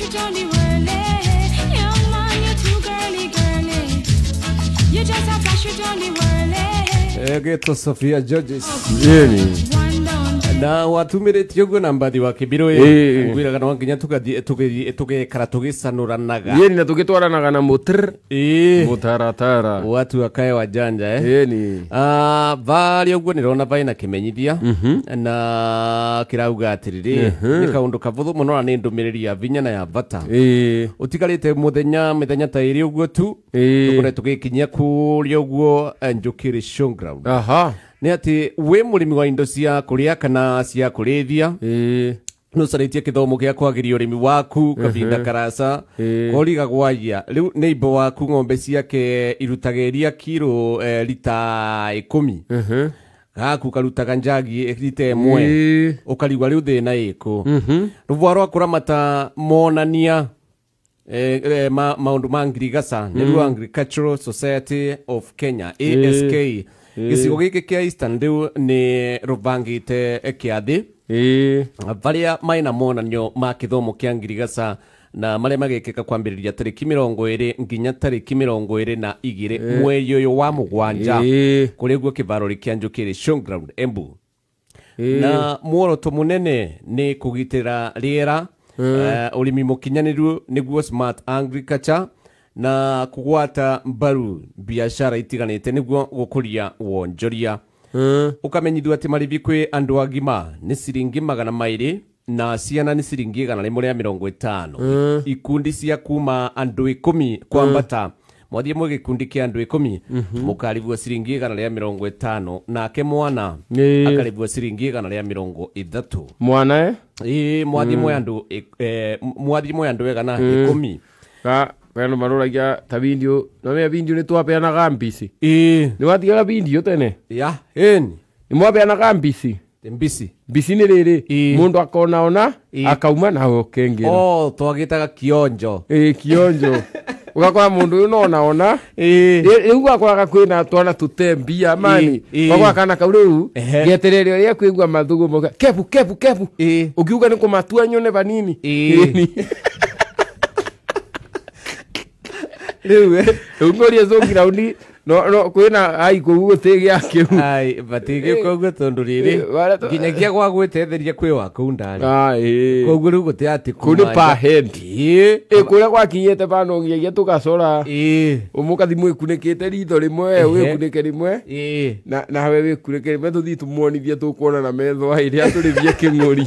you don't need get to Sophia Judges. Really? na watumirĩtie ũguo na mbathi wa kĩbirũ ngwĩraga no nginya tũgekara tũgĩcanũranaga yeni na tũgĩtwaranaga na mũtr mũtaratara watu kae wa janja yeni eh? ah, varĩa ũguo nĩrona varĩ na kĩmenyithia mhm. na kĩrauga atiriri mhm. nĩ kaũndũ kabũthũ mũno na nĩ ndũmĩrĩri ya vinya na ya bata ũtigarĩte mũthenya mĩthenya ta ĩrĩ ũguo tu tũkoretwo tũgĩkinyia kũrĩa ũguo njũkĩrĩ showground ni ati wä må rä mi wa indo cia kå rä a kana cia kå rä thia nä å carä tie kä thomo gä a å rä mi waku kabinda karaca koriga rä u nä imbo waku ng'ombe ciake irutageria kiro e, rita lita ä kå mi gaku karutaga njagi rita ĩmwe ũkarigwa rĩu thĩna ĩkũ rũvwa rwa kũramata monania eh, eh, maũndũ ma ngirigaca nĩruo agricultural society of kenya ask gicigo gä kä kä eastern rä u nä rå bangä te kä athä barä a marä na monanio ma kä thomo kä a na marä a magä kä ka kwambä rä ria tarä ki mä rongo ä rä nginya tarä ki mä rongo ä rä na igä rä mweri å yå wa må gwanja kå rä guo kä barå rä kä anjå kä rä embu na muoroto munene nä kå gitĩra rĩera å eh, rĩmi må kinyanä ru nä guo smart agriculture na kugwata mbaru biashara itiganite niguo gukuria wonjoria hmm. ukamenyithio ati marithi kwi andu agima ni ciringi magana mairi na ciana ni ciringi igana rimwe ria mirongo itano hmm. ikundi cia kuma andu ikumi kwambata mm mwathie mwe gikundi kia andu ikumi mukarivua mhm. mm -hmm. ciringi igana ria mirongo itano nake mwana nee. akarivua siringi igana ria mirongo ithatu mwana e mwathie mwe hmm. andu eh, mwathie mwe andu igana hmm. ikumi meno maroragia ta video nomea video nitwapeanaga mbisi ii niwatigaga video tene ya ini nimwapeanaga mbisi mbisi mbisi nä rä rä må ndå akonaona akauma nawe å oh ngä ra twagä taga kionjo ä eh, kionjo ugakora mundu uyu nonaona riu gwakoraga kwina twana tute mbia mani gakora kana kau riu geterere ria kwigua mathugumo kepu kepu kepu ungiuga ni kumatua nyone vanini rä u ngåria cå ngiraundi kwä na ai kå u gå tä gä a kä u batä gä koguo tondå rä rä nginyagia gwa gwä tetheria kwä wa kå u ndarä koguo rä u gå tä atä kå nä pahedi ä kå rä a gwakinyä te banongiagia tå gacora å må kathi mwä kunä kä te ritho rä mwe wä kunä ke rä mwe nawe wä kunä ke rä mwe tå thiä tå muonithie tå kuona na methwa ä rä a tå rä thie kä ngå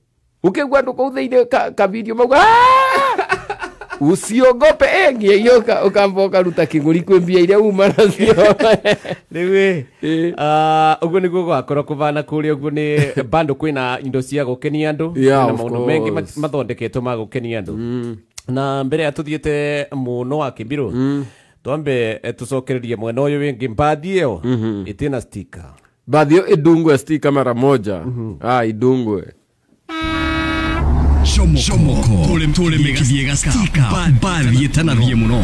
ukigua nduko utheire ka, ka video mauga ah! uciongope engie eh, yoka ukamba ukaruta kiguri kwä mbia iria uma nacio rä u å guo nä guo gwakorwo kå bana kå rä a å guo nä bandå kwä na indo cia gå kenia andå na maå ndå mengä mathondeketwo ma gå kenia andå mm. na mbere ya tå thiä te må no wa kä mbirå mm. twambe eh, tucokererie mwena å yå wä ngä mbathi ä yo ä tä na mbathi ä yo ä ndungwe mara moja mm -hmm. ah, idungwe shomoko tule mtule mega vyega ska bad bad yetanavye muno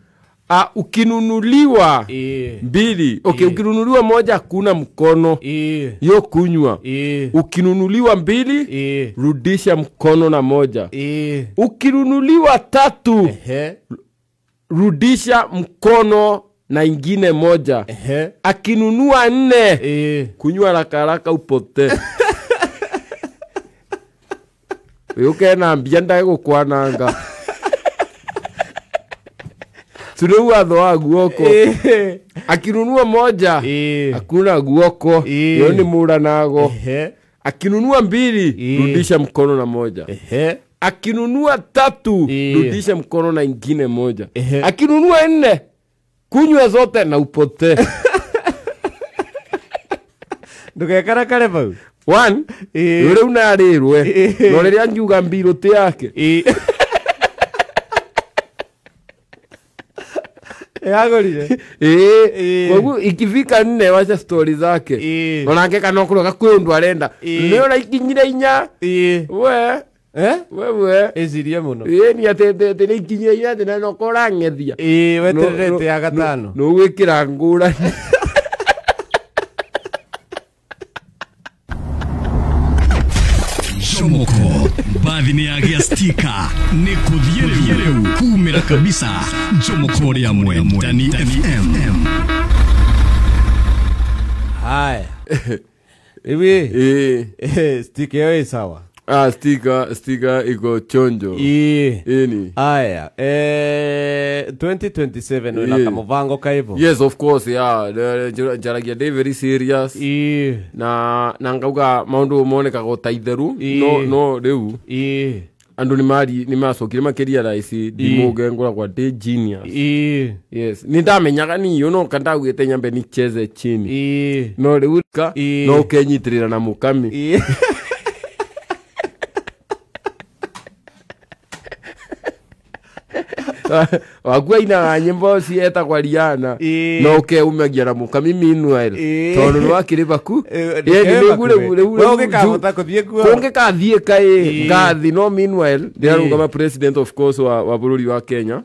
Ah, ukinunuliwa e. mbili eh. okay, e. ukinunuliwa moja hakuna mkono e. Eh. yo kunywa e. ukinunuliwa mbili e. rudisha mkono na moja e. ukinunuliwa tatu Ehe. rudisha mkono na ingine moja Ehe. akinunua nne e. kunywa rakaraka upote uyu kenambia ndagukwananga tunua thoa guoko eh. akinunua moja eh. akuna guoko iyo eh. ni muranago akinunua mbili rudisha mkono na moja akinunua tatu rudisha mkono na ingine moja akinunua nne kunywa zote na upote ndugekarakare vau rä u narä rwe no rä rä a ngiuga mbirå tä yake yagorire koguo ikivika nne wacha stori zake onake kana okorwo gakwä ndå arenda nä å raikinyire inya we wewe icirie må no ni atä nä ikinyire inya atä na nokorwo å rangethia wetererete ya gatano nå gwä kä ra ngå rani rathi ni agia stika ni kå kumira rä u kumä ra kabisa njomokore fm haya hivi eh. Eh, stika yoi sawa Ah, stika stika iko chonjo ini aya e, 2027 yeah. wina kamuvango kaivo yes of course ya yeah. njaragia day very serious yeah. na na ngauga maundu monekaga utaitheru no no riu andå nä macokire makä ria raici ndimå kwa ndä genius yes nä ndamenyaga ni no ka ndagwä te nyambe ni cheze chini no rä u no å kenyitä rä ra na må kami wakua ina nyimbo kwa riana ee. no uke umagia na muka miminua ri tondu ni wakiri ka kungikathiä kaä ngathi no meanwhile ndirarungama ee. president of course wa bururi wa kenya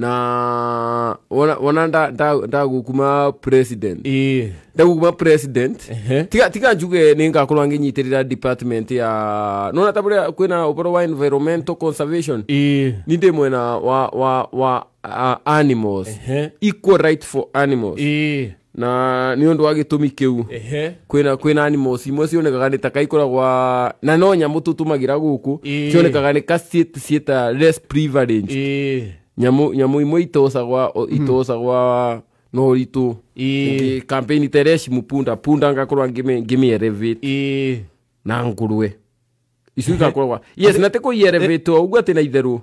na wana, wana nda, nda, nda gukuma president yeah. nda gukuma president uh -huh. tiga tiga njuge ningakorwo anginyitirira department ya nona taburia kwina uporo wa environmental conservation ni ndi mwena wa wa wa animals uh equal right for animals na nä å ndå wa gä tå mi kä u kwä na animals imwe cionekaga nä taka ikoragwa na no nyamå tå tå magä ra gå kå cionekaga nä ka ciä ta less privilege nyamå imwe itåcagwa no å ritå kampeni tereshi mupunda punda ngakorwa ngä mä na ngå rwe icuga eh, korwa yes eh, na tiko yerevetwo eh, ugu ati na itherwo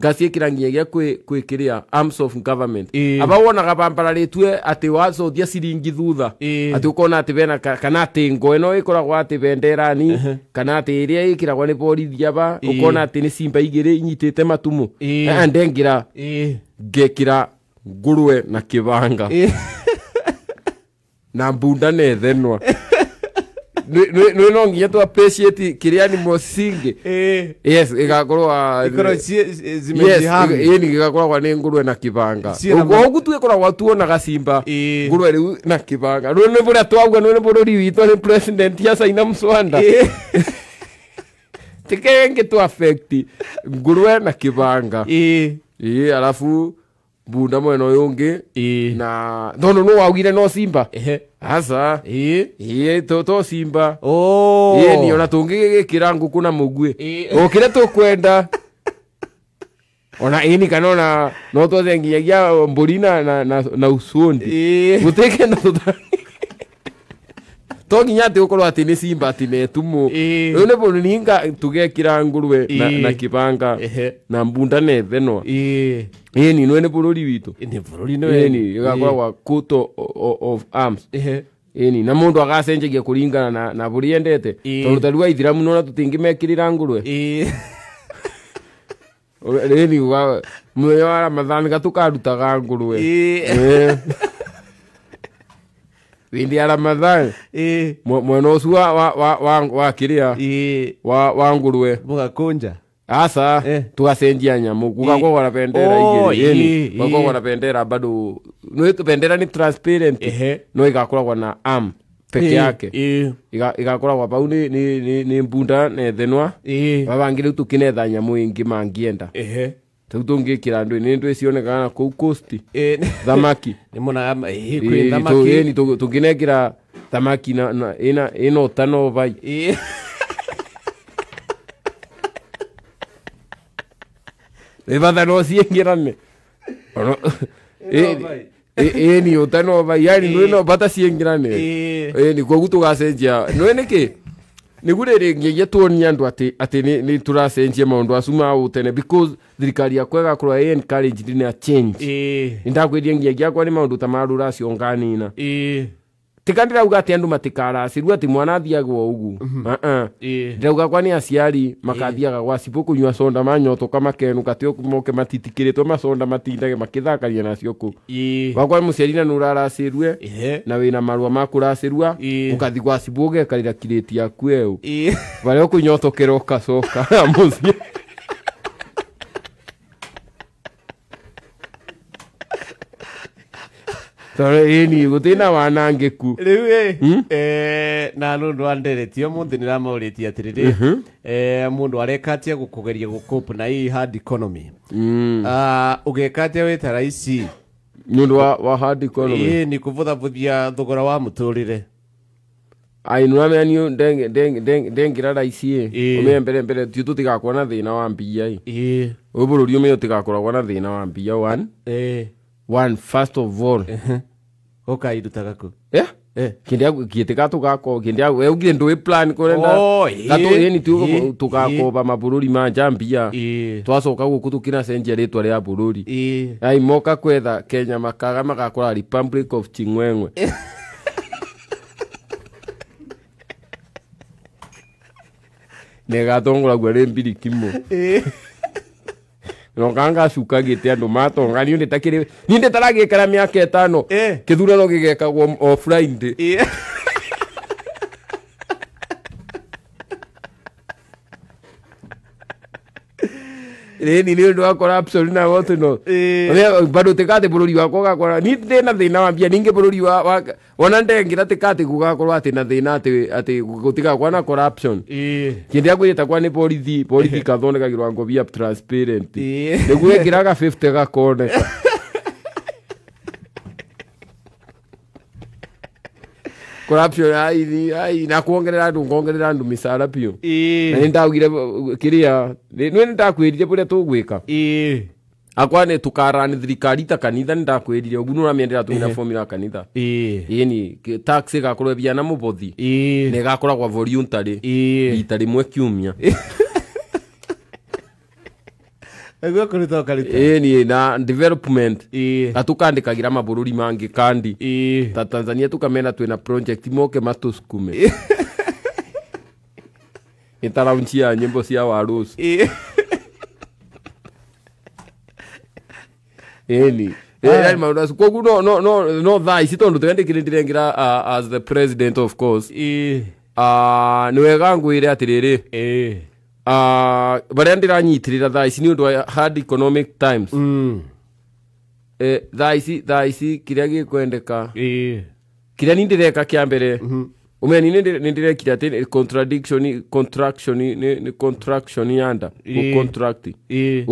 ngaciikira nginyagia kwä kä rä a arms of government aba wonaga bambararätue atä wacothia ciringi thutha atä å kona atä bena kana atä ngo ä no ä koragwo atä benderani kana atä ä rä a ä kä ragwo nä borithi aba å kona atä nä cimba igä rä inyitä te matumå ndengä ra ngekä ra ngå rwe na kä banga na mbunda nethenwa nä no nginya twa kä rä gakoragwa nä ngå rwe na kä banga å gu tuä koragwa tuonaga cimba eh. ngå rwe rä u na kä banga nä bå rä a twauga nä bå rå ri nä ya caina tä twa ngå rwe na kä banga ä bunda mwena å yå ngä na tondå no waugire no simba aca to simba oh. ni ona tå ngä gä kä ra ngå kå na må guä å kä rä a tå kwenda ona ini kana ona no twathe nginyagia mbå ri na ucundi gå tä ke na tå to nginya atä gå korwo atä nä cimba atä metumå rä u nä bå ninga tå gekira na kä banga na mbunda nethenwa ä ninwe nä bå rå ri witå nä bå rå ri nä gakoragwa of arms ni na mundu agacenjagia kuringana na na buri endete tondu taru aithiramu nona tutingimekirira ngurwe rä ni wa mwenya wa ramathani gatukandutaga ngurwe thindi ya ramadhan mwena ucu wa wa wa kiria eh. wa wa mugakunja asa eh. tugacenjia nyamu eh. gugakogora bendera oh, igiri eh, gakogora bendera bado bendera ni transparent no igakoragwa na am peke yake igakoragwa pau ni, ni, ni, ni mbunda nethenwa babangi riu tukinetha nyamu ingi mangienda tau tå ngä kä ra ndå nä ndå cionekana kå u kosti thamaki tå ngä nengä ra thamaki ä na vai tanovai vatha no ciengärane ä ni å tanovai yani nä no bata ciengärane ä ni koguo tå gacenjia nä nä kä niguo rä ngä tuonia andå atä atä nä tå racenjia maå ndå acuma å tene because thirikari yakwa ĩgakorwo ä encouraged nä a change nä akwa nä maå ndå ta marå racio tikandira rauga ati andu matikaracirua ati mwana athiagwo ugu mhm. ah, ah. rauga kwa ni aciari makathiaga gwa cibu kunyua conda manyotoka makenuka ti moke matitikiritwo maconda matindage makithakaria nacio ku wakwa muciari na nuraracirue na wina marua makuracirua ukathi gwa cibu ugekarira kiriti yaku eu varia ukunyotokera ukacoka mucii tondå ĩni gå tä na wanangäku rä u hmm? eh, na rå ndå anderetie må thä nä ramaå tie atä rä rä må mhm. eh, areka atä gå kå na hii hard economy å mm. ah, geka atä wä tara ici nä wa, wa hard economy ä nä kå bå thabå thia thogora wa må tå rä re ainuramenio ndengä raici ä å mä mbere mbere ti tå tigakwo na thä wa mbia ä å bå rå ri å mä å tigakoragwo na thä na wa mbia one first of all uh -huh ukairutaga ku yeah mabå rå ri ma jambia eh. twacoka gå kå tå kä na cenjia rä twa rä a mbå rå ri ai moka kwetha kenya makaga magakora republic of ching'weng'we eh. negathongoragua rä mbirikimå eh nonganga cukagite andu matonga ni nditakire ni nditaragikara miaka itano eh. kithurano gigekagwo offline rä nä å ndå wakora na wote no bado tä katä bå rå ri wakwa ni ndä na thä wa mbia ningä bå rå ri wona ndengä ra tä katä gũgakorwo atä na thä na atä gå tä gakwa na corruption kä ndä akwä takwa nä borithi borithi kathondekagä rwa ngobia nä guo ä ngä raga gakone kurapyo aithi ai na kuongerera andu ngongerera ndu misara pio na ni ndaugire uh, kiria ni ni ndakwirire buria tugwika akwa ni tukarani thirikari ta kanitha ni ndakwirire ugu na miendera tu na formula kanitha ni tax gakorwo biana mubothi ni gakoragwa voluntary itari rimwe kiumia eh ni na development na tukandikagira mabururi mangi kandi ta tanzania tukamena twina project moke matus matusukume itaraunci ya nyimbo cia warus ni maundacu koguo no, no, no, no thaa ici tondå twendikirindirengira uh, as the president of course Eh. Ah, wega ngwä ire atä Eh. Ah, varia ndiranyitirira thaa ici ni undu wa hard economic times mm. eh, thaa ici thaa kiria gikwendeka kiria ni ndireka kia mbere mm -hmm. umeni ni ndirekire contraction yanda e.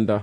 nda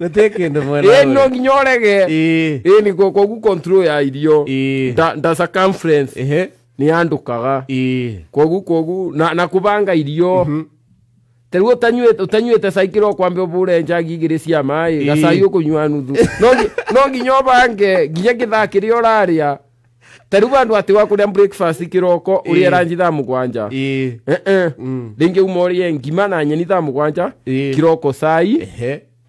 nä tä kä ndå mwena no nginya å rege ya irio nda nä yandå kaga kogu kogu na, na kå banga irio tarä u å tanyuä te caikä ro kwambe å bå re njangi igä rä cia maä gacai å kå nyua nuthu no nginya å bange nginya gä thaa rä a å rarä a tarä u bandå atä wa kå rä a kä roko å rä a ranji thaa må gwanja eh, eh. mm. rä ngä uma å rä e ngima na nyeni thaa må gwanja kä roko cai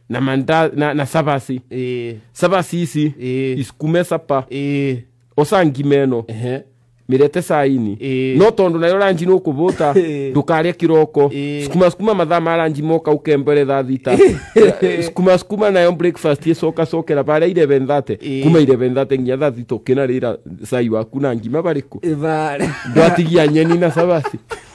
na manda na, na sabasi e. sabasi isi e. isikume sapa e. eh. osangimeno uh -huh. mirete saini eh. no tondu nayo ranji no kubuta e. ndukarĩa kiroko eh. sukuma sukuma mathaa ma ranji moka ukembere thaa thita e. sukuma sukuma nayo breakfast icoka cokera baria ireven thate eh. kuma ireven thate nginya thaa thita ukina rira cai waku na ngima barĩkũ e, ndwatigia nyeni na sabasi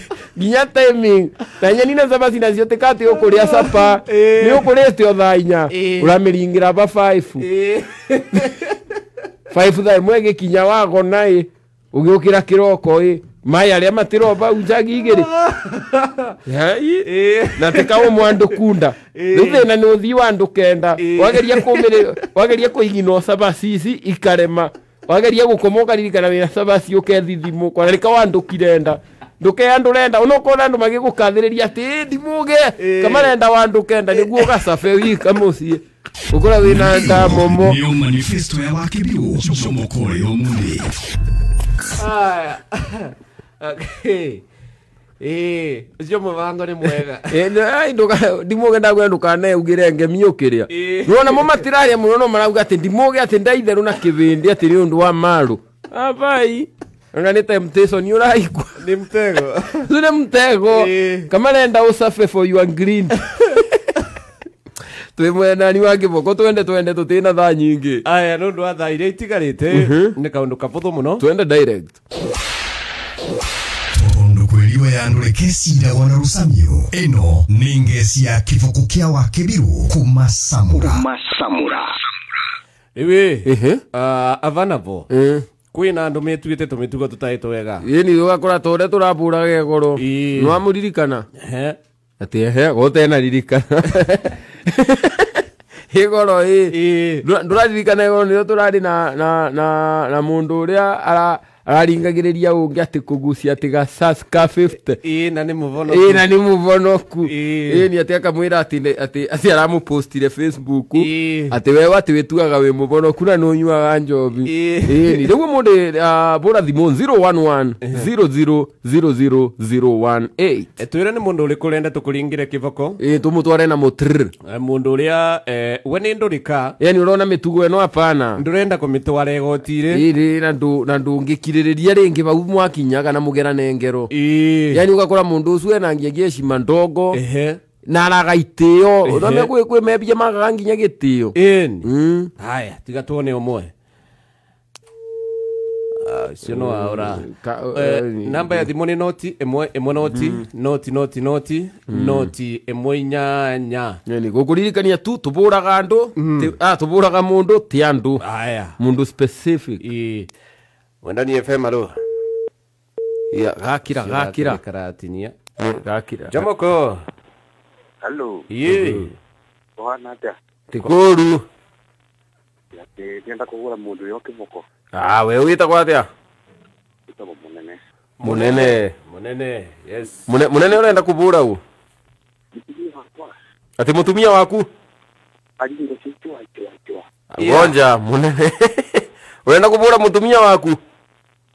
nginya timing na nyeni na cabaci nacio tä katä gå sapa ni a capa nä å kå rä te o thaa inya å ramä ringä ra babaibu baibu kinya wago ä å gä å kä ra kä roko ä maä arä a matä na tä kaå mwe kunda eh. rä u thä na nä å thii wa andå kenda eh. wageria kå iginwo cabacici ikarema wageria gå koma å karirikana wä na cabaci å kethithimå kwanarä ka wandå kirenda ndukea ndu renda unokona ndu magigukathiriria ati ndimuge kamarenda wa ndukenda kenda niguo gacabe wika mucii ukora wina nda momo niyo manifesto ya wakibiu jomo koyo muri aya okay ä å må bango nä mwega ndimå ge ndaguä ndåkane ugä re ngemi å kä rä a nona mo matirarä a må no no marauga ndimå ge atä ndaitheru na kä bä ndä atä nä å ndå wa marå abai unanita mtesoni uraikwa ni mtego zule mtego kama nenda usafe for you green twä mwenani wa ngä boko twende twende tå tä na thaa nyingä aya nä å ndå wa thaa iria itigarä te mhm. nä kaå ndå kabå thå må no twende tondå kwä riwe yandå rä na rå camiå ä no ya kä boko kä a wakä kumasamura kå macamå ra rä wä kwina andu mituite tumitugo tutai twega ini ugakora ta uria no amuririkana niwamuririkana ati ehe na ririkana igoro i nduraririkana igoro nirio turari na na na na mundu uria ara araringagĩrĩria ũngĩ atĩ kũgucia atĩ gacaska ĩ na nĩ mũvono ĩ ni nĩ mũvonoku ĩ ati atĩ ati ati atĩ atĩ aramũpostire facebook atĩ wewe atĩ wĩtuaga wĩ mũvonoku na nĩ ũnyuaga njobi ĩ nĩ rĩu bora hũra 011 000001 twĩre nĩ mũndũ ũrĩkũ ũrenda tũkũringĩre kĩboko ĩ tũmũtware na mũtrr mũndũ ũrĩa e, we nĩ ndũrĩka yani ũrona mĩtugo ĩno hapana ndũrenda kũmĩtwara igoti-rĩ na ndũngĩkire mukiiririria ringi vau mwakinyaga na mugerane ngero yani ugakora mundu ucio enangiagia ecima ndongo Ehe na araga itio uthome kwä kwä mebia magaga nginya gä tä o haya tiga tuone omwe ah, cio no waora eh, eh, namba ya thimå nä noti ĩmwe ĩmwe noti hmm. noti noti noti hmm. noti ĩmwe inyanya gå kå ririkania tu tå bå raga andå hmm. tå ah, bå raga må ndå ti andå må ndå wenda ni fm alo ya gakira gakira karatinia gakira jamoko halo ye wana atia tikoru ndienda kugura mundu yo kiboko ah we uita witagwo atia witagwo munene munene munene yes munene, munene urenda kubura u ati mutumia waku gonja munene urenda kubura mutumia waku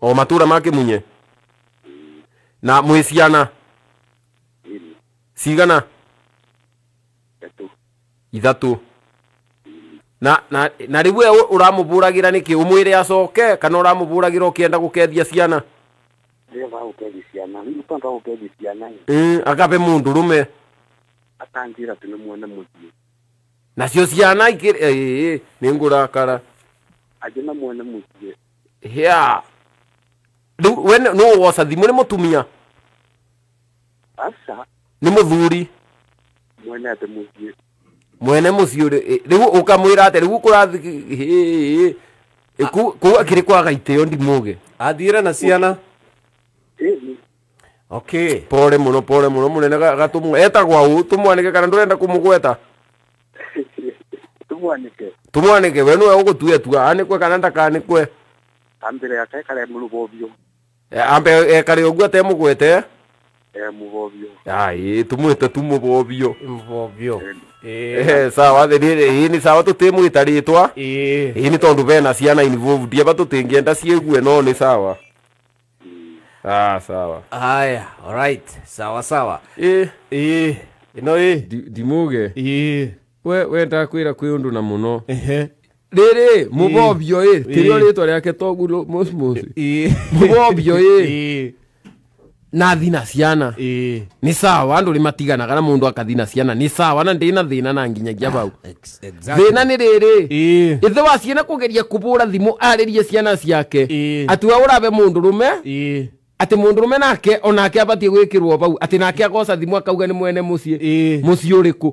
o matura make munye na mwä ciana cigana ithatå na na na rä u we å ramå bå ragä ra nä kä å mwä re acoke kana å ramå bå ragä ra å kä enda gå kethia ciana akabe må ndå rå me nacio ciana ikä nä ngå rakara angä riu we no woca thimå nä må tumia nä må thuri mwene atä må ciä mwene må ciå rä u å kamwä ra atä rä u kå rathi kå u akä rä kwaga itä o ndimå ge athiä re na ciana okay pore må no pore må no må nene gatå mwa etagwa å tå mwanä kana ndå renda kå må gweta tå mwanä ke we nä we å gå tuetua anä kwe kana ndakanä kwe ambire yake kare mulugo bio Eh, ambe ekare eh, ogwa te mugwete eh muvovio ai tumwete tumuvovio muvovio eh. eh sawa thiri hii ni sawa tutimu itaritwa twa hii ni tondu bena ciana involved aba tutingienda ciegue no ni sawa Ah, sawa haya alright sawa sawa eh eh ino eh dimuge eh we we ndakwira kwi undu na muno ehe rä måbobio ä tä rä o rä twa rä ake togu måbobio ä na thina ciana nä sawa andå rä matiganaga na må ndå akathina ciana nä sawa na ndä na thä na na nginyagia ah, bau thä na nä rä rä ithe wa ciana kå geria kå hå ra thimå arä rie ciana ciake atua å rabe må ndå rå me atä må ndå rå me nake onake abatiä gwä kä rwo bau atä nake agoca thimå akauga nä mwene må ciä må ciä rä kå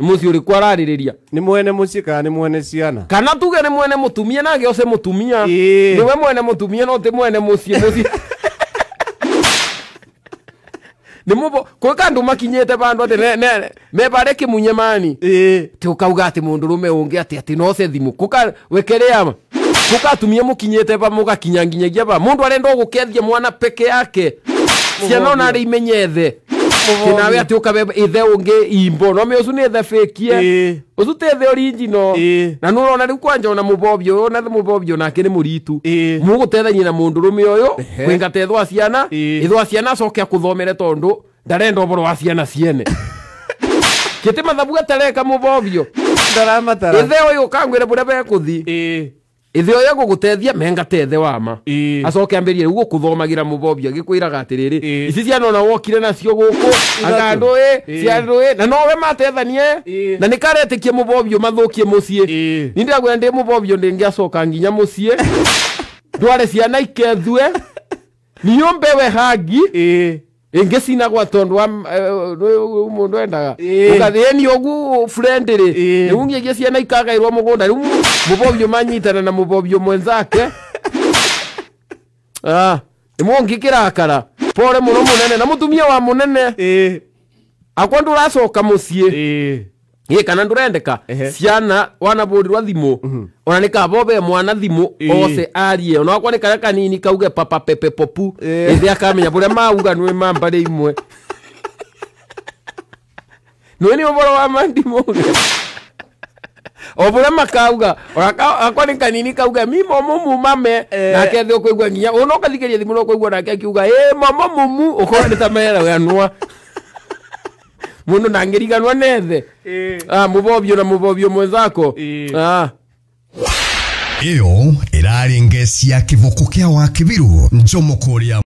muthi uri kwa araririria ni mwene muci kana ni mwene ciana kana tuge ni mwene mutumia na age ose mutumia ni we mwene mutumia no te mwene muci muci ni må ko ka andå makinyä te bandå atä mebarä kä munye mani tä å kauga atä må ndå rå me å ngä atä atä noce thimå wä kä ama kuka tumie mukinyete ba må kinyanginyegia ba mundu ndå arenda å mwana peke yake ciana ona rä imenyethe må nawe atä å ithe å imbo no me å cu nä thebekie å cu the orinjino na nä ona rona kwanja ona mubobyo ona the mubobyo na kene muritu o nake nä må ritu må gå tethanyia ciana ithwa ciana soke akuthomere tondu tondå ndarenda å boro wa ciana ciene kä tä mathabu mubobyo må bobio ithe å yå kangwä re må ithio å ya gå gå tethia mengatethe wama acoke ambä rie rä u gå kå ra må bobi agä kwä raga atä rä rä ici cianona wokire nacio gå kå agandå ä ciandå ä na nowe matethanie na nä karetä kie må bobi å mathå kie må ciä nä ndagwä ndä må bobi å ndä ngä acoka nginya må ciä ndware ciana ikethue niå we hangi ingä cinagwa tondå wa eh, eh, må endaga å ogu å guo rä rä u ngä ciana ikagairwo må gå nda manyitana na må mwenzake ah, nä mångä kä rakara pore må na må wa munene nene akwa ndå racoka må ä kana ndå rendeka ciana wanabå rirwa thimå mhm. ona nä kabobe mwana thimå ose arie ona wakwa nä karä kanini kauge papa pepe popu ä ee. thä akamenya bå rä a mauga nä mambarä imwe nä nä å boro wa mandimå o bå rä a makauga akwa nä kanini kauge mi momo mumame ee. nake thä å kå igua nginya å na å kathikä ria thimå na å kå igua nake akiuga ä momo mumu å korwo nä ta mera ganwa mundu nangiriganwa nethe eh. ah na mubobio mwenzako eh. ah iyo irari ngeci ya kivuko wa wakibiru njomo kuria